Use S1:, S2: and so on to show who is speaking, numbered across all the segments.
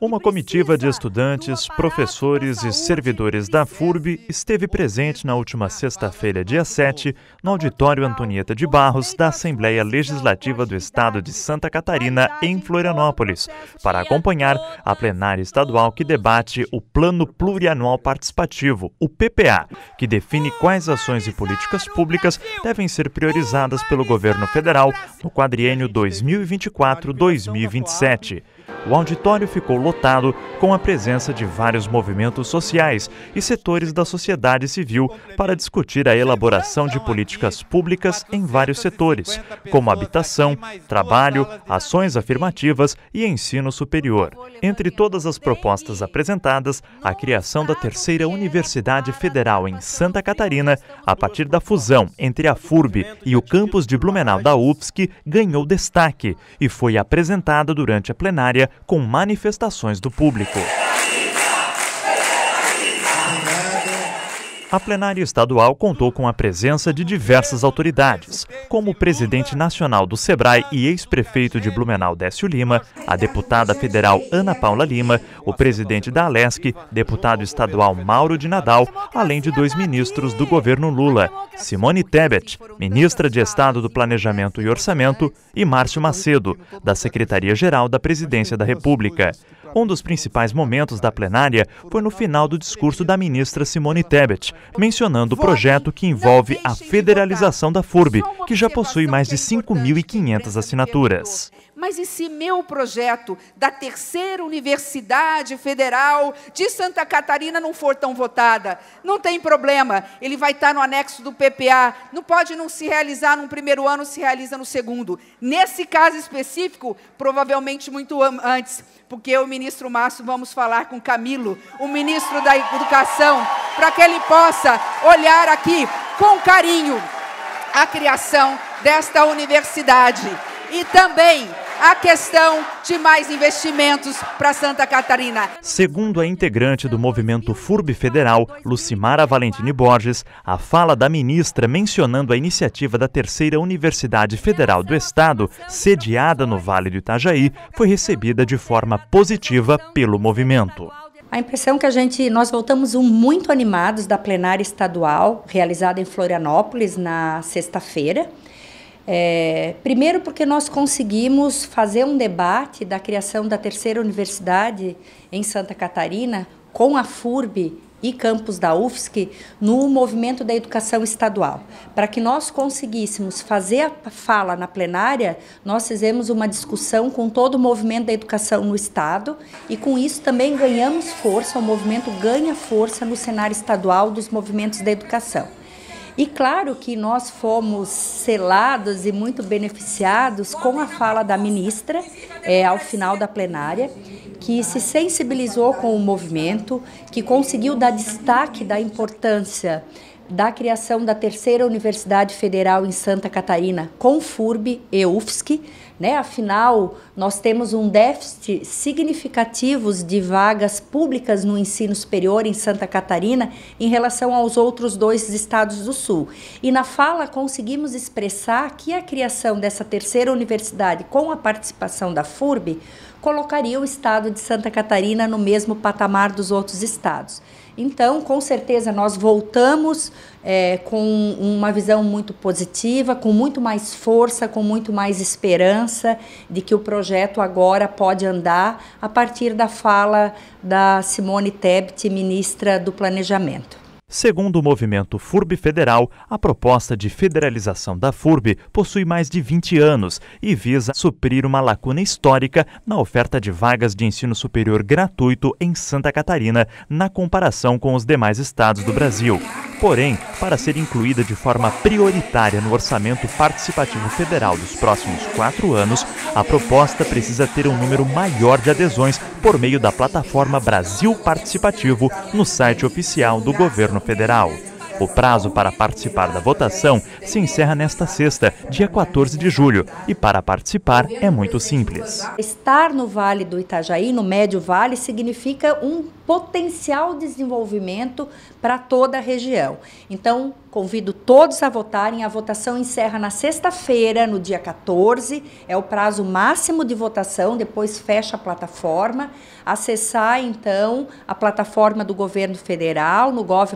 S1: Uma comitiva de estudantes, professores e servidores da FURB esteve presente na última sexta-feira, dia 7, no auditório Antonieta de Barros da Assembleia Legislativa do Estado de Santa Catarina, em Florianópolis, para acompanhar a plenária estadual que debate o Plano Plurianual Participativo, o PPA, que define quais ações e políticas públicas devem ser priorizadas pelo governo federal no quadriênio 2024-2027 o auditório ficou lotado com a presença de vários movimentos sociais e setores da sociedade civil para discutir a elaboração de políticas públicas em vários setores, como habitação, trabalho, ações afirmativas e ensino superior. Entre todas as propostas apresentadas, a criação da terceira Universidade Federal em Santa Catarina, a partir da fusão entre a FURB e o campus de Blumenau da UFSC, ganhou destaque e foi apresentada durante a plenária com manifestações do público. A plenária estadual contou com a presença de diversas autoridades, como o presidente nacional do SEBRAE e ex-prefeito de Blumenau, Décio Lima, a deputada federal Ana Paula Lima, o presidente da Alesc, deputado estadual Mauro de Nadal, além de dois ministros do governo Lula, Simone Tebet, ministra de Estado do Planejamento e Orçamento, e Márcio Macedo, da Secretaria-Geral da Presidência da República. Um dos principais momentos da plenária foi no final do discurso da ministra Simone Tebet, mencionando o projeto que envolve a federalização da FURB, que já possui mais de 5.500 é assinaturas.
S2: Mas se meu projeto da terceira Universidade Federal de Santa Catarina não for tão votada, não tem problema, ele vai estar no anexo do PPA, não pode não se realizar no primeiro ano, se realiza no segundo. Nesse caso específico, provavelmente muito antes, porque eu e o ministro Márcio vamos falar com Camilo, o ministro da Educação, para que ele possa olhar aqui com carinho a criação desta universidade e também a questão de mais investimentos para Santa Catarina.
S1: Segundo a integrante do movimento FURB Federal, Lucimara Valentini Borges, a fala da ministra mencionando a iniciativa da terceira Universidade Federal do Estado, sediada no Vale do Itajaí, foi recebida de forma positiva pelo movimento.
S2: A impressão que a gente, nós voltamos muito animados da plenária estadual realizada em Florianópolis na sexta-feira. É, primeiro porque nós conseguimos fazer um debate da criação da terceira universidade em Santa Catarina com a FURB e campus da UFSC no movimento da educação estadual. Para que nós conseguíssemos fazer a fala na plenária, nós fizemos uma discussão com todo o movimento da educação no Estado e com isso também ganhamos força, o movimento ganha força no cenário estadual dos movimentos da educação. E claro que nós fomos selados e muito beneficiados com a fala da ministra é, ao final da plenária, que se sensibilizou com o movimento, que conseguiu dar destaque da importância da criação da terceira Universidade Federal em Santa Catarina, Confurb e UFSC, né? Afinal, nós temos um déficit significativo de vagas públicas no ensino superior em Santa Catarina em relação aos outros dois estados do Sul. E na fala conseguimos expressar que a criação dessa terceira universidade com a participação da FURB colocaria o estado de Santa Catarina no mesmo patamar dos outros estados. Então, com certeza, nós voltamos é, com uma visão muito positiva, com muito mais força, com muito mais esperança de que o projeto agora pode andar a partir da fala da Simone Tebet, ministra do Planejamento.
S1: Segundo o movimento FURB Federal, a proposta de federalização da FURB possui mais de 20 anos e visa suprir uma lacuna histórica na oferta de vagas de ensino superior gratuito em Santa Catarina, na comparação com os demais estados do Brasil. Porém, para ser incluída de forma prioritária no orçamento participativo federal dos próximos quatro anos, a proposta precisa ter um número maior de adesões por meio da plataforma Brasil Participativo no site oficial do governo governo federal. O prazo para participar da votação se encerra nesta sexta, dia 14 de julho, e para participar é muito simples.
S2: Estar no Vale do Itajaí, no Médio Vale, significa um potencial desenvolvimento para toda a região. Então, convido todos a votarem. A votação encerra na sexta-feira, no dia 14, é o prazo máximo de votação, depois fecha a plataforma. Acessar então a plataforma do governo federal no gov.br,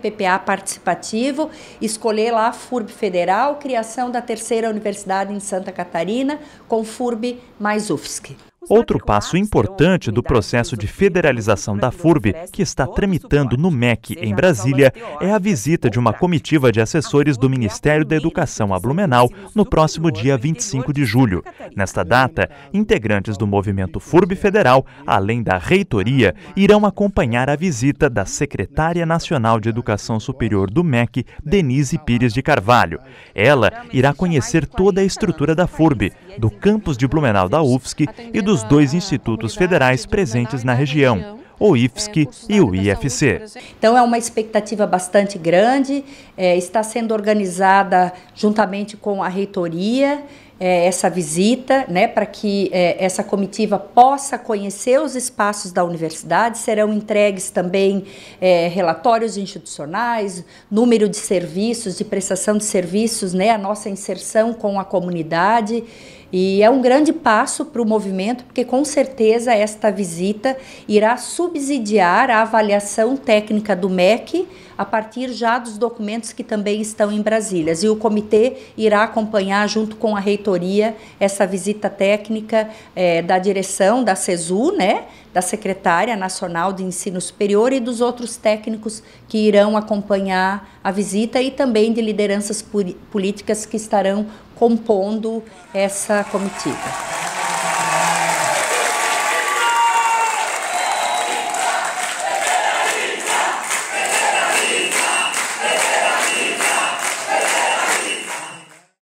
S2: PPA participativo, escolher lá FURB Federal, criação da terceira universidade em Santa Catarina, com FURB mais UFSC.
S1: Outro passo é importante do processo de federalização da FURB, que está tramitando no MEC em Brasília, é a visita de uma comitiva de assessores do Ministério da Educação a Blumenau no próximo dia 25 de julho. Nesta data, integrantes do movimento FURB Federal, além da reitoria, irão acompanhar a visita da secretária nacional de Educação Superior do MEC, Denise Pires de Carvalho. Ela irá conhecer toda a estrutura da FURB, do campus de Blumenau da UFSC e dos dois institutos federais presentes na região, o IFSC e o IFC.
S2: Então é uma expectativa bastante grande, é, está sendo organizada juntamente com a reitoria é, essa visita, né, para que é, essa comitiva possa conhecer os espaços da universidade. Serão entregues também é, relatórios institucionais, número de serviços, de prestação de serviços, né, a nossa inserção com a comunidade. E é um grande passo para o movimento, porque com certeza esta visita irá subsidiar a avaliação técnica do MEC a partir já dos documentos que também estão em Brasília. E o comitê irá acompanhar, junto com a reitoria, essa visita técnica é, da direção da CESU, né, da secretária nacional de ensino superior e dos outros técnicos que irão acompanhar a visita e também de lideranças políticas que estarão compondo essa comitiva.